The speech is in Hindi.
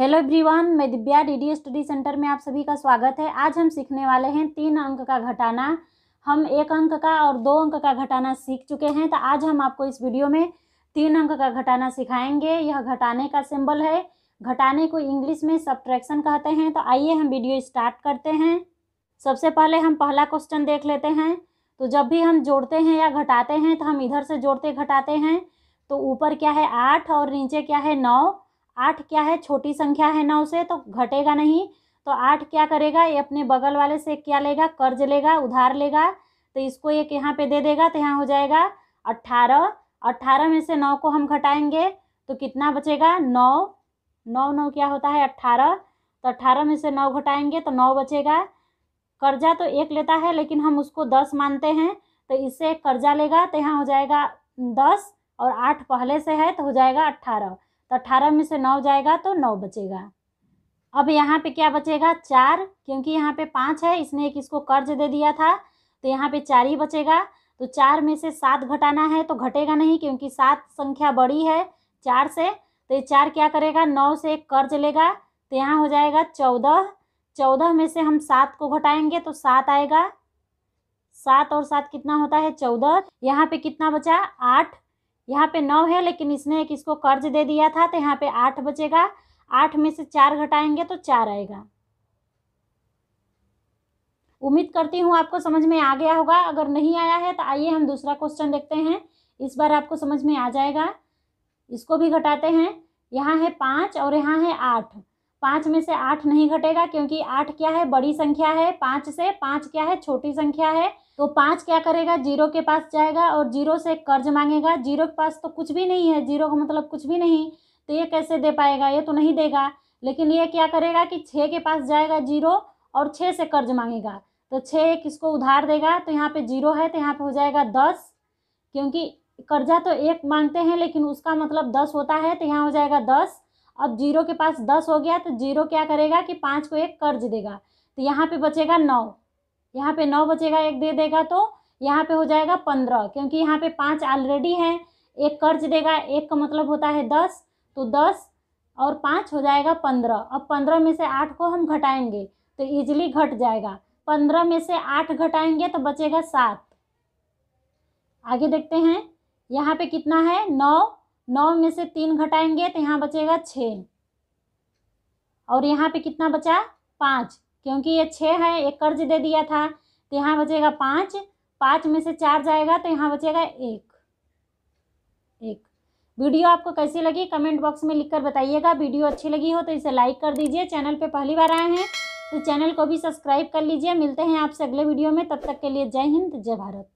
हेलो एवरीवन मैं दिव्या डीडी स्टडी सेंटर में आप सभी का स्वागत है आज हम सीखने वाले हैं तीन अंक का घटाना हम एक अंक का और दो अंक का घटाना सीख चुके हैं तो आज हम आपको इस वीडियो में तीन अंक का घटाना सिखाएंगे यह घटाने का सिंबल है घटाने को इंग्लिश में सब्ट्रैक्शन कहते हैं तो आइए हम वीडियो स्टार्ट करते हैं सबसे पहले हम पहला क्वेश्चन देख लेते हैं तो जब भी हम जोड़ते हैं या घटाते हैं तो हम इधर से जोड़ते घटाते हैं तो ऊपर क्या है आठ और नीचे क्या है नौ आठ क्या है छोटी संख्या है नौ से तो घटेगा नहीं तो आठ क्या करेगा ये अपने बगल वाले से क्या लेगा कर्ज लेगा उधार लेगा तो इसको एक यहाँ पे दे देगा तो यहाँ हो जाएगा अट्ठारह अट्ठारह में से नौ को हम घटाएंगे तो कितना बचेगा नौ नौ नौ क्या होता है अट्ठारह तो अट्ठारह में से नौ घटाएंगे तो नौ बचेगा कर्जा तो एक लेता है लेकिन हम उसको दस मानते हैं तो इससे कर्जा लेगा तो यहाँ हो जाएगा दस और आठ पहले से है तो हो जाएगा अट्ठारह तो अट्ठारह में से नौ जाएगा तो नौ बचेगा अब यहाँ पे क्या बचेगा चार क्योंकि यहाँ पे पाँच है इसने एक इसको कर्ज दे दिया था तो यहाँ पे चार ही बचेगा तो चार में से सात घटाना है तो घटेगा नहीं क्योंकि सात संख्या बड़ी है चार से तो ये चार क्या करेगा नौ से एक कर्ज लेगा तो यहाँ हो जाएगा चौदह चौदह में से हम सात को घटाएंगे तो सात आएगा सात और सात कितना होता है चौदह यहाँ पे कितना बचा आठ यहाँ पे नौ है लेकिन इसने एक इसको कर्ज दे दिया था तो यहाँ पे आठ बचेगा आठ में से चार घटाएंगे तो चार आएगा उम्मीद करती हूँ आपको समझ में आ गया होगा अगर नहीं आया है तो आइए हम दूसरा क्वेश्चन देखते हैं इस बार आपको समझ में आ जाएगा इसको भी घटाते हैं यहाँ है पाँच और यहाँ है आठ पाँच में से आठ नहीं घटेगा क्योंकि आठ क्या है बड़ी संख्या है पाँच से पाँच क्या है छोटी संख्या है तो पाँच क्या करेगा जीरो के पास जाएगा और जीरो से कर्ज मांगेगा जीरो के पास तो कुछ भी नहीं है जीरो का मतलब कुछ भी नहीं तो ये कैसे दे पाएगा ये तो नहीं देगा लेकिन ये क्या करेगा कि छः के पास जाएगा जीरो और छः से कर्ज मांगेगा तो छः किसको उधार देगा तो यहाँ पे जीरो है तो यहाँ पे हो जाएगा दस क्योंकि कर्जा तो एक मांगते हैं लेकिन उसका मतलब दस होता है तो यहाँ हो जाएगा दस अब जीरो के पास दस हो गया तो जीरो क्या करेगा कि पाँच को एक कर्ज देगा तो यहाँ पे बचेगा नौ यहाँ पे नौ बचेगा एक दे देगा तो यहाँ पे हो जाएगा पंद्रह क्योंकि यहाँ पे पाँच ऑलरेडी है एक कर्ज देगा एक का मतलब होता है दस तो दस और पाँच हो जाएगा पंद्रह अब पंद्रह में से आठ को हम घटाएंगे तो ईजिली घट जाएगा पंद्रह में से आठ घटाएंगे तो बचेगा सात आगे देखते हैं यहाँ पे कितना है नौ नौ में से तीन घटाएंगे तो यहाँ बचेगा छ और यहाँ पे कितना बचा पाँच क्योंकि ये छः है एक कर्ज दे दिया था तो यहाँ बचेगा पाँच पाँच में से चार जाएगा तो यहाँ बचेगा एक एक वीडियो आपको कैसी लगी कमेंट बॉक्स में लिखकर बताइएगा वीडियो अच्छी लगी हो तो इसे लाइक कर दीजिए चैनल पे पहली बार आए हैं तो चैनल को भी सब्सक्राइब कर लीजिए मिलते हैं आपसे अगले वीडियो में तब तक के लिए जय हिंद जय भारत